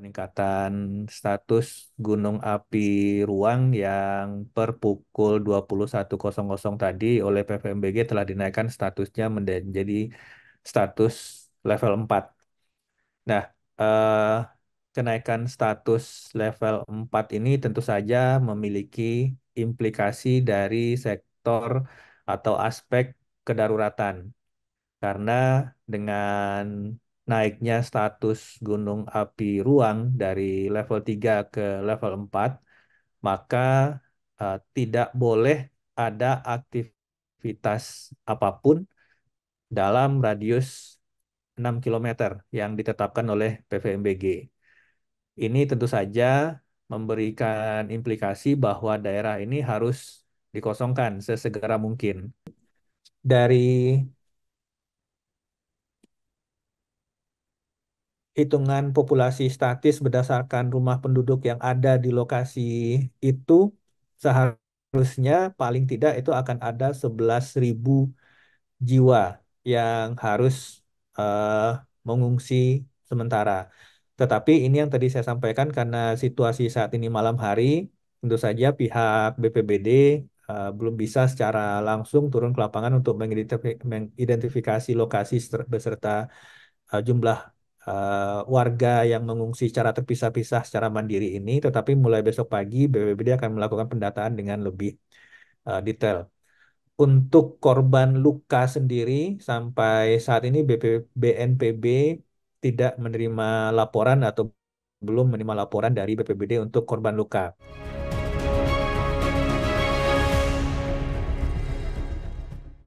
peningkatan status gunung api ruang yang per pukul 21.00 tadi oleh PVMBG telah dinaikkan statusnya menjadi status level 4. Nah, eh, kenaikan status level 4 ini tentu saja memiliki implikasi dari sektor atau aspek kedaruratan. Karena dengan naiknya status gunung api ruang dari level 3 ke level 4, maka uh, tidak boleh ada aktivitas apapun dalam radius 6 km yang ditetapkan oleh PVMBG. Ini tentu saja memberikan implikasi bahwa daerah ini harus dikosongkan sesegera mungkin. Dari hitungan populasi statis berdasarkan rumah penduduk yang ada di lokasi itu seharusnya paling tidak itu akan ada 11.000 jiwa yang harus uh, mengungsi sementara. Tetapi ini yang tadi saya sampaikan karena situasi saat ini malam hari, tentu saja pihak BPBD uh, eh, belum bisa secara langsung turun ke lapangan untuk mengidentifikasi lokasi beserta uh, jumlah uh, warga yang mengungsi secara terpisah-pisah secara mandiri ini, tetapi mulai besok pagi BPBD akan melakukan pendataan dengan lebih uh, detail. Untuk korban luka sendiri sampai saat ini BP, BNPB tidak menerima laporan atau belum menerima laporan dari BPBD untuk korban luka.